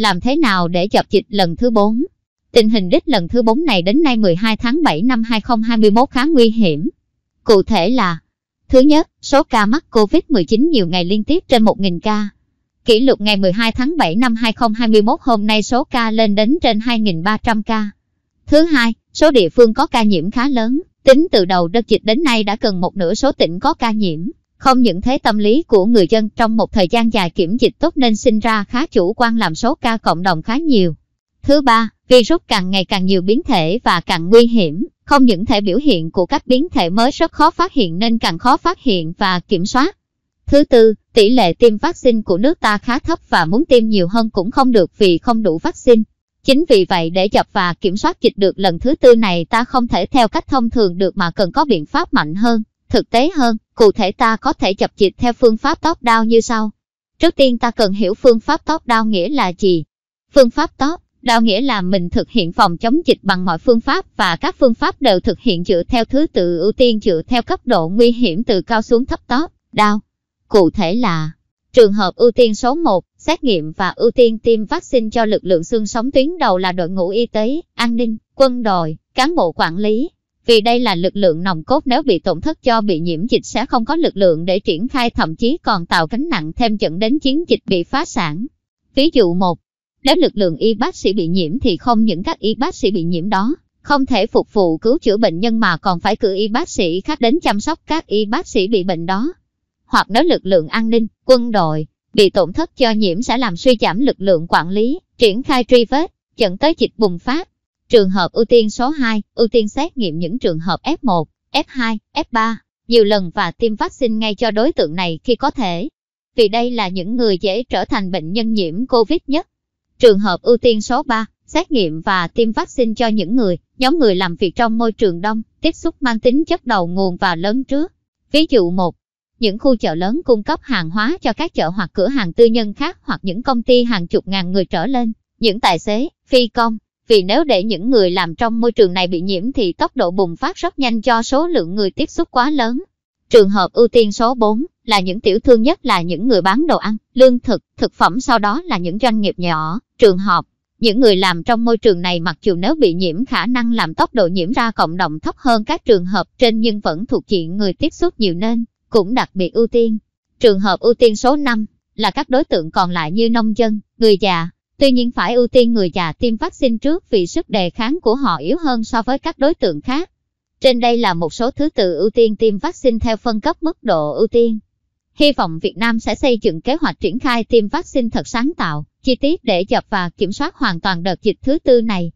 làm thế nào để dập dịch lần thứ 4. Tình hình đích lần thứ 4 này đến nay 12 tháng 7 năm 2021 khá nguy hiểm. Cụ thể là Thứ nhất, số ca mắc COVID-19 nhiều ngày liên tiếp trên 1.000 ca. Kỷ lục ngày 12 tháng 7 năm 2021 hôm nay số ca lên đến trên 2.300 ca. Thứ hai, số địa phương có ca nhiễm khá lớn, tính từ đầu đợt dịch đến nay đã gần một nửa số tỉnh có ca nhiễm. Không những thế tâm lý của người dân trong một thời gian dài kiểm dịch tốt nên sinh ra khá chủ quan làm số ca cộng đồng khá nhiều. Thứ ba, virus càng ngày càng nhiều biến thể và càng nguy hiểm, không những thể biểu hiện của các biến thể mới rất khó phát hiện nên càng khó phát hiện và kiểm soát. Thứ tư, tỷ lệ tiêm vaccine của nước ta khá thấp và muốn tiêm nhiều hơn cũng không được vì không đủ vaccine. Chính vì vậy để dập và kiểm soát dịch được lần thứ tư này ta không thể theo cách thông thường được mà cần có biện pháp mạnh hơn. Thực tế hơn, cụ thể ta có thể chập chịch theo phương pháp tóc đao như sau. Trước tiên ta cần hiểu phương pháp tóc đao nghĩa là gì. Phương pháp tóc đao nghĩa là mình thực hiện phòng chống dịch bằng mọi phương pháp và các phương pháp đều thực hiện dựa theo thứ tự ưu tiên dựa theo cấp độ nguy hiểm từ cao xuống thấp tóc đao. Cụ thể là trường hợp ưu tiên số 1, xét nghiệm và ưu tiên tiêm vaccine cho lực lượng xương sống tuyến đầu là đội ngũ y tế, an ninh, quân đội, cán bộ quản lý, vì đây là lực lượng nòng cốt nếu bị tổn thất cho bị nhiễm dịch sẽ không có lực lượng để triển khai thậm chí còn tạo gánh nặng thêm dẫn đến chiến dịch bị phá sản. Ví dụ một Nếu lực lượng y bác sĩ bị nhiễm thì không những các y bác sĩ bị nhiễm đó, không thể phục vụ cứu chữa bệnh nhân mà còn phải cử y bác sĩ khác đến chăm sóc các y bác sĩ bị bệnh đó. Hoặc nếu lực lượng an ninh, quân đội, bị tổn thất cho nhiễm sẽ làm suy giảm lực lượng quản lý, triển khai truy vết, dẫn tới dịch bùng phát, Trường hợp ưu tiên số 2, ưu tiên xét nghiệm những trường hợp F1, F2, F3, nhiều lần và tiêm vaccine ngay cho đối tượng này khi có thể. Vì đây là những người dễ trở thành bệnh nhân nhiễm COVID nhất. Trường hợp ưu tiên số 3, xét nghiệm và tiêm vaccine cho những người, nhóm người làm việc trong môi trường đông, tiếp xúc mang tính chất đầu nguồn và lớn trước. Ví dụ 1. Những khu chợ lớn cung cấp hàng hóa cho các chợ hoặc cửa hàng tư nhân khác hoặc những công ty hàng chục ngàn người trở lên, những tài xế, phi công, vì nếu để những người làm trong môi trường này bị nhiễm thì tốc độ bùng phát rất nhanh cho số lượng người tiếp xúc quá lớn. Trường hợp ưu tiên số 4 là những tiểu thương nhất là những người bán đồ ăn, lương thực, thực phẩm sau đó là những doanh nghiệp nhỏ, trường học. Những người làm trong môi trường này mặc dù nếu bị nhiễm khả năng làm tốc độ nhiễm ra cộng đồng thấp hơn các trường hợp trên nhưng vẫn thuộc diện người tiếp xúc nhiều nên cũng đặc biệt ưu tiên. Trường hợp ưu tiên số 5 là các đối tượng còn lại như nông dân, người già, Tuy nhiên phải ưu tiên người già tiêm vaccine trước vì sức đề kháng của họ yếu hơn so với các đối tượng khác. Trên đây là một số thứ tự ưu tiên tiêm vaccine theo phân cấp mức độ ưu tiên. Hy vọng Việt Nam sẽ xây dựng kế hoạch triển khai tiêm vaccine thật sáng tạo, chi tiết để dập và kiểm soát hoàn toàn đợt dịch thứ tư này.